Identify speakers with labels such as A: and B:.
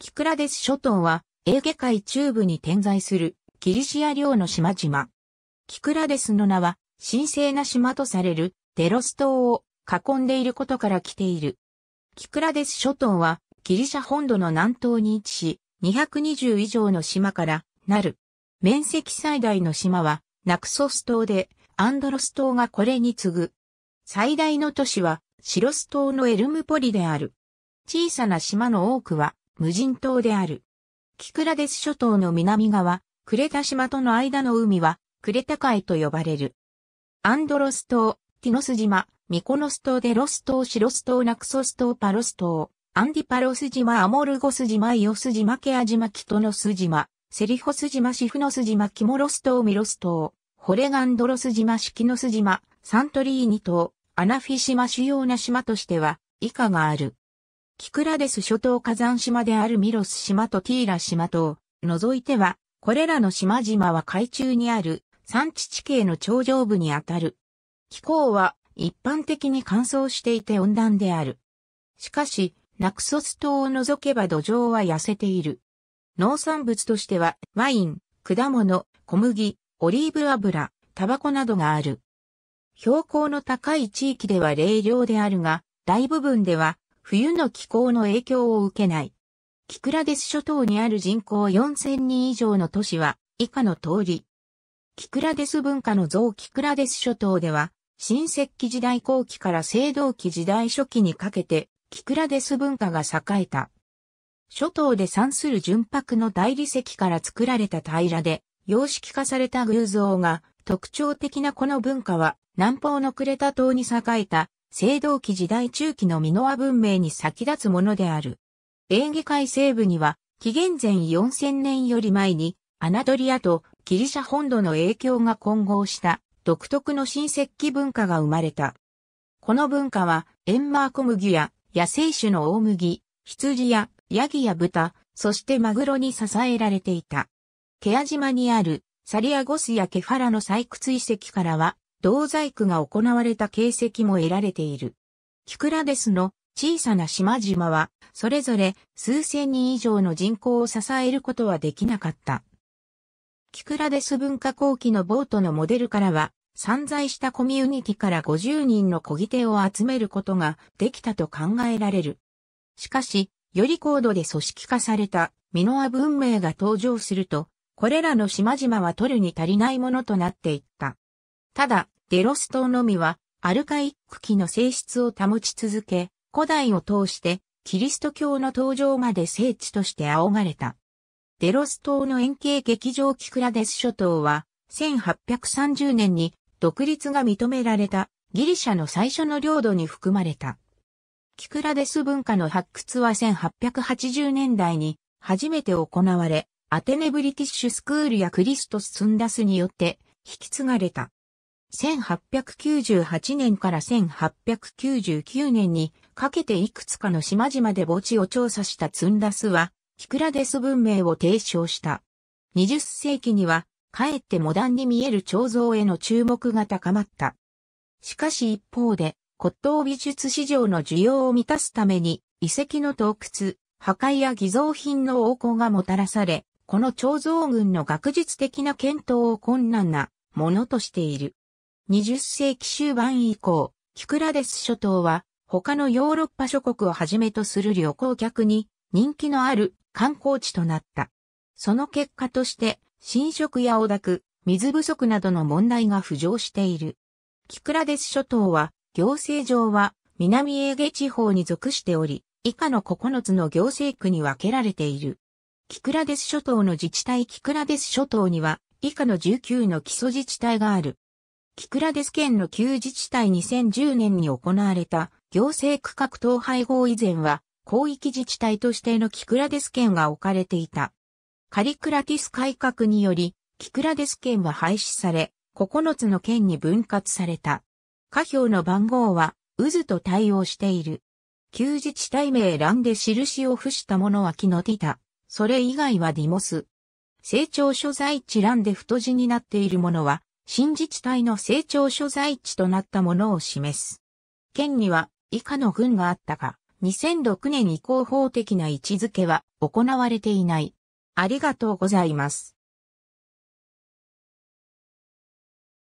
A: キクラデス諸島は、エーゲ海中部に点在する、キリシア領の島々。キクラデスの名は、神聖な島とされる、デロス島を囲んでいることから来ている。キクラデス諸島は、ギリシャ本土の南東に位置し、220以上の島から、なる。面積最大の島は、ナクソス島で、アンドロス島がこれに次ぐ。最大の都市は、シロス島のエルムポリである。小さな島の多くは、無人島である。キクラデス諸島の南側、クレタ島との間の海は、クレタ海と呼ばれる。アンドロス島、ティノス島、ミコノス島でロス島、シロス島、ナクソス島、パロス島、アンディパロス島、アモルゴス島、イオス島、ケア島、キトノス島、セリホス島、シフノス島、キモロス島、ミロス島、ホレガンドロス島、シキノス島、サントリーニ島、アナフィ島主要な島としては、以下がある。キクラデス諸島火山島であるミロス島とティーラ島と、除いては、これらの島々は海中にある山地地形の頂上部にあたる。気候は一般的に乾燥していて温暖である。しかし、ナクソス島を除けば土壌は痩せている。農産物としては、ワイン、果物、小麦、オリーブ油、タバコなどがある。標高の高い地域では冷涼であるが、大部分では冬の気候の影響を受けない。キクラデス諸島にある人口4000人以上の都市は以下の通り。キクラデス文化の像キクラデス諸島では、新石器時代後期から青銅器時代初期にかけて、キクラデス文化が栄えた。諸島で産する純白の大理石から作られた平らで、様式化された偶像が特徴的なこの文化は、南方のクレタ島に栄えた青銅器時代中期のミノア文明に先立つものである。エーゲ海西部には、紀元前4000年より前に、アナドリアとギリシャ本土の影響が混合した独特の新石器文化が生まれた。この文化は、エンマー小麦や野生種の大麦、羊やヤギや豚、そしてマグロに支えられていた。ケア島にあるサリアゴスやケファラの採掘遺跡からは、銅細工が行われた形跡も得られている。キクラデスの小さな島々は、それぞれ数千人以上の人口を支えることはできなかった。キクラデス文化後期のボートのモデルからは、散在したコミュニティから50人の小木手を集めることができたと考えられる。しかし、より高度で組織化されたミノア文明が登場すると、これらの島々は取るに足りないものとなっていった。ただ、デロス島のみは、アルカイック期の性質を保ち続け、古代を通して、キリスト教の登場まで聖地として仰がれた。デロス島の円形劇場キクラデス諸島は、1830年に独立が認められたギリシャの最初の領土に含まれた。キクラデス文化の発掘は1880年代に初めて行われ、アテネブリティッシュスクールやクリストス・スンダスによって引き継がれた。1898年から1899年にかけていくつかの島々で墓地を調査したツンダスは、キクラデス文明を提唱した。20世紀には、かえってモダンに見える彫像への注目が高まった。しかし一方で、骨董美術市場の需要を満たすために、遺跡の洞窟、破壊や偽造品の横行がもたらされ、この彫像群の学術的な検討を困難なものとしている。20世紀終盤以降、キクラデス諸島は他のヨーロッパ諸国をはじめとする旅行客に人気のある観光地となった。その結果として、侵食や汚濁、水不足などの問題が浮上している。キクラデス諸島は、行政上は南エーゲ地方に属しており、以下の9つの行政区に分けられている。キクラデス諸島の自治体キクラデス諸島には、以下の19の基礎自治体がある。キクラデス県の旧自治体2010年に行われた行政区画統廃合以前は広域自治体としてのキクラデス県が置かれていた。カリクラティス改革により、キクラデス県は廃止され、9つの県に分割された。下表の番号は、渦と対応している。旧自治体名欄で印を付したものは木のティタ。それ以外はディモス。成長所在地欄で太字になっているものは、新自治体の成長所在地となったものを示す。県には以下の郡があったが、2006年以降法的な位置づけは行われていない。ありがとうございます。